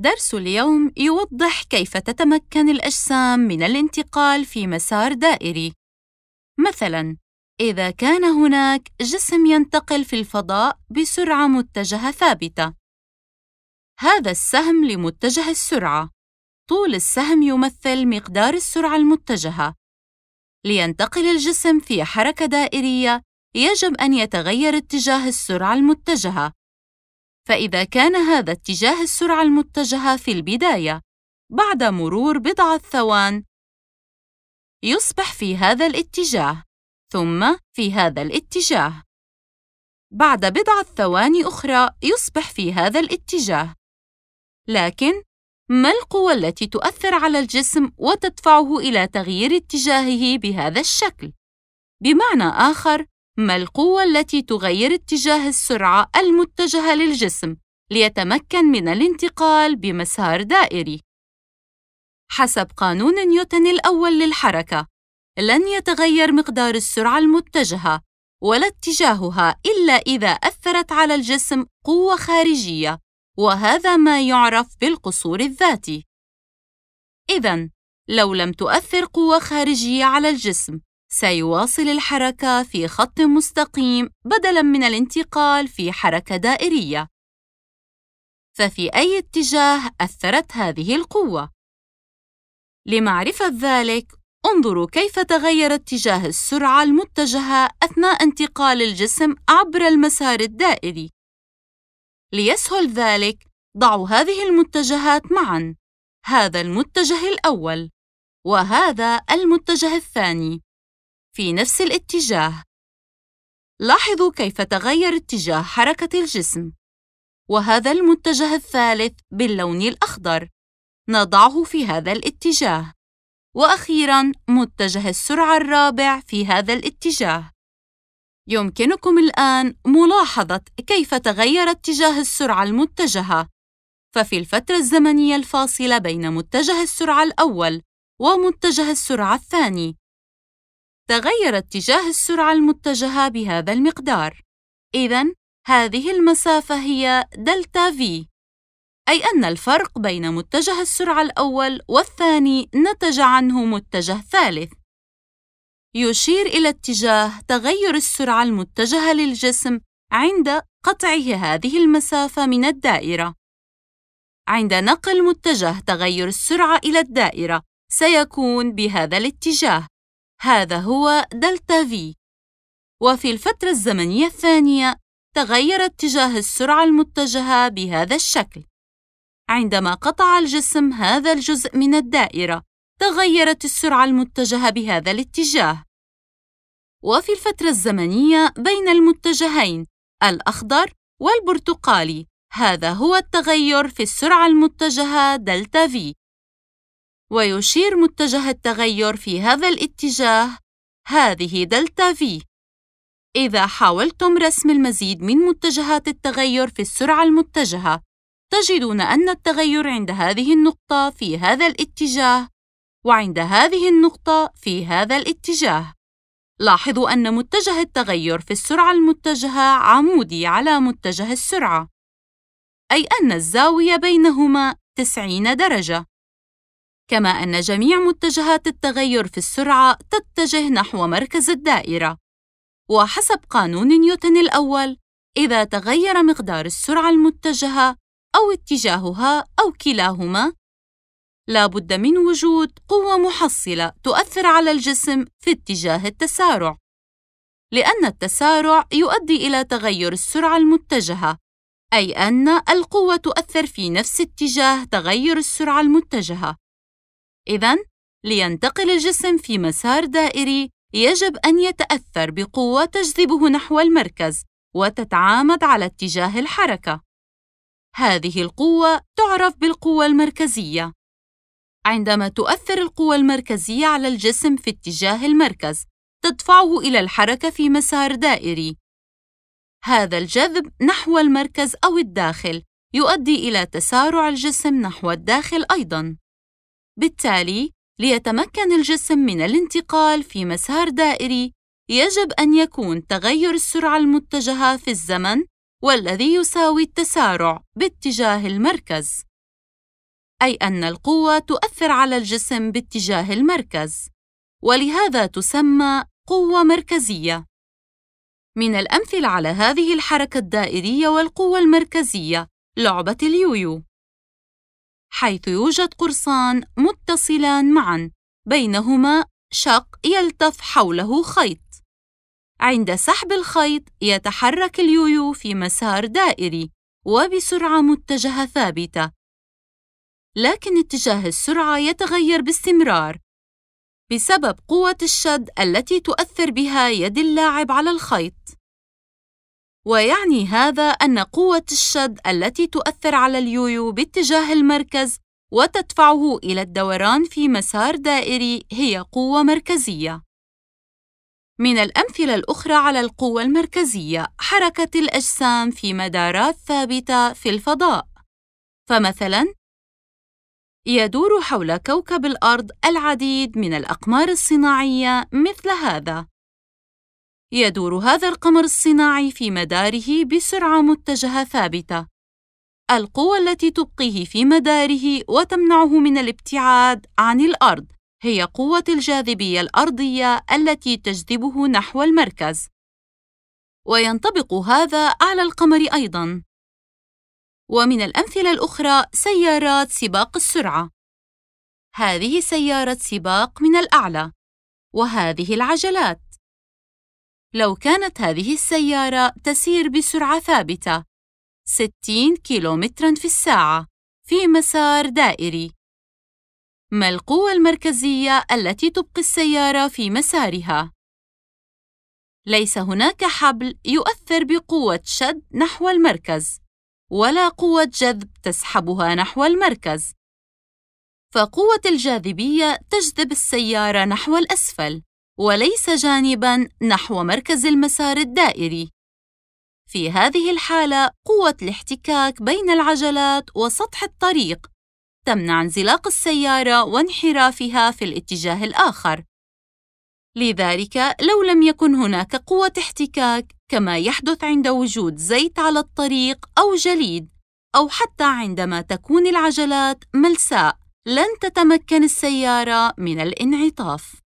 درس اليوم يوضح كيف تتمكن الأجسام من الانتقال في مسار دائري. مثلاً، إذا كان هناك جسم ينتقل في الفضاء بسرعة متجهة ثابتة، هذا السهم لمتجه السرعة. طول السهم يمثل مقدار السرعة المتجهة. لينتقل الجسم في حركة دائرية، يجب أن يتغير اتجاه السرعة المتجهة فإذا كان هذا اتجاه السرعة المتجهة في البداية بعد مرور بضعة ثوان يصبح في هذا الاتجاه ثم في هذا الاتجاه بعد بضعة ثواني أخرى يصبح في هذا الاتجاه لكن ما القوى التي تؤثر على الجسم وتدفعه إلى تغيير اتجاهه بهذا الشكل؟ بمعنى آخر ما القوة التي تغير اتجاه السرعة المتجهة للجسم ليتمكن من الانتقال بمسار دائري؟ حسب قانون نيوتن الأول للحركة، لن يتغير مقدار السرعة المتجهة ولا اتجاهها إلا إذا أثرت على الجسم قوة خارجية، وهذا ما يعرف بالقصور الذاتي. إذًا، لو لم تؤثر قوة خارجية على الجسم، سيواصل الحركة في خط مستقيم بدلاً من الانتقال في حركة دائرية. ففي أي اتجاه أثرت هذه القوة؟ لمعرفة ذلك، انظروا كيف تغير اتجاه السرعة المتجهة أثناء انتقال الجسم عبر المسار الدائري. ليسهل ذلك، ضعوا هذه المتجهات معاً. هذا المتجه الأول، وهذا المتجه الثاني. في نفس الاتجاه. لاحظوا كيف تغير اتجاه حركة الجسم. وهذا المتجه الثالث باللون الأخضر نضعه في هذا الاتجاه. وأخيراً متجه السرعة الرابع في هذا الاتجاه. يمكنكم الآن ملاحظة كيف تغير اتجاه السرعة المتجهة. ففي الفترة الزمنية الفاصلة بين متجه السرعة الأول ومتجه السرعة الثاني، تغير اتجاه السرعة المتجهة بهذا المقدار. إذا هذه المسافة هي دلتا في، أي أن الفرق بين متجه السرعة الأول والثاني نتج عنه متجه ثالث. يشير إلى اتجاه تغير السرعة المتجهة للجسم عند قطعه هذه المسافة من الدائرة. عند نقل متجه تغير السرعة إلى الدائرة، سيكون بهذا الاتجاه. هذا هو دلتا في وفي الفترة الزمنية الثانية تغير اتجاه السرعة المتجهة بهذا الشكل عندما قطع الجسم هذا الجزء من الدائرة تغيرت السرعة المتجهة بهذا الاتجاه وفي الفترة الزمنية بين المتجهين الأخضر والبرتقالي هذا هو التغير في السرعة المتجهة دلتا في ويشير متجه التغير في هذا الاتجاه هذه دلتا في إذا حاولتم رسم المزيد من متجهات التغير في السرعة المتجهة تجدون أن التغير عند هذه النقطة في هذا الاتجاه وعند هذه النقطة في هذا الاتجاه لاحظوا أن متجه التغير في السرعة المتجهة عمودي على متجه السرعة أي أن الزاوية بينهما 90 درجة كما أن جميع متجهات التغير في السرعة تتجه نحو مركز الدائرة. وحسب قانون نيوتن الأول، إذا تغير مقدار السرعة المتجهة أو اتجاهها أو كلاهما، لا بد من وجود قوة محصلة تؤثر على الجسم في اتجاه التسارع، لأن التسارع يؤدي إلى تغير السرعة المتجهة، أي أن القوة تؤثر في نفس اتجاه تغير السرعة المتجهة. إذا لينتقل الجسم في مسار دائري يجب أن يتأثر بقوة تجذبه نحو المركز وتتعامد على اتجاه الحركة. هذه القوة تعرف بالقوة المركزية. عندما تؤثر القوة المركزية على الجسم في اتجاه المركز، تدفعه إلى الحركة في مسار دائري. هذا الجذب نحو المركز أو الداخل يؤدي إلى تسارع الجسم نحو الداخل أيضاً. بالتالي ليتمكن الجسم من الانتقال في مسار دائري يجب أن يكون تغير السرعة المتجهة في الزمن والذي يساوي التسارع باتجاه المركز أي أن القوة تؤثر على الجسم باتجاه المركز ولهذا تسمى قوة مركزية من الأمثلة على هذه الحركة الدائرية والقوة المركزية لعبة اليويو حيث يوجد قرصان متصلان معا بينهما شق يلتف حوله خيط عند سحب الخيط يتحرك اليويو في مسار دائري وبسرعة متجهة ثابتة لكن اتجاه السرعة يتغير باستمرار بسبب قوة الشد التي تؤثر بها يد اللاعب على الخيط ويعني هذا أن قوة الشد التي تؤثر على اليويو باتجاه المركز وتدفعه إلى الدوران في مسار دائري هي قوة مركزية. من الأمثلة الأخرى على القوة المركزية حركة الأجسام في مدارات ثابتة في الفضاء. فمثلاً، يدور حول كوكب الأرض العديد من الأقمار الصناعية مثل هذا. يدور هذا القمر الصناعي في مداره بسرعة متجهة ثابتة. القوة التي تبقيه في مداره وتمنعه من الابتعاد عن الأرض هي قوة الجاذبية الأرضية التي تجذبه نحو المركز. وينطبق هذا على القمر أيضاً. ومن الأمثلة الأخرى سيارات سباق السرعة. هذه سيارة سباق من الأعلى، وهذه العجلات. لو كانت هذه السيارة تسير بسرعة ثابتة 60 كيلومترا في الساعة في مسار دائري ما القوة المركزية التي تبقي السيارة في مسارها؟ ليس هناك حبل يؤثر بقوة شد نحو المركز، ولا قوة جذب تسحبها نحو المركز. فقوة الجاذبية تجذب السيارة نحو الأسفل، وليس جانباً نحو مركز المسار الدائري. في هذه الحالة قوة الاحتكاك بين العجلات وسطح الطريق تمنع انزلاق السيارة وانحرافها في الاتجاه الآخر. لذلك لو لم يكن هناك قوة احتكاك كما يحدث عند وجود زيت على الطريق أو جليد أو حتى عندما تكون العجلات ملساء لن تتمكن السيارة من الانعطاف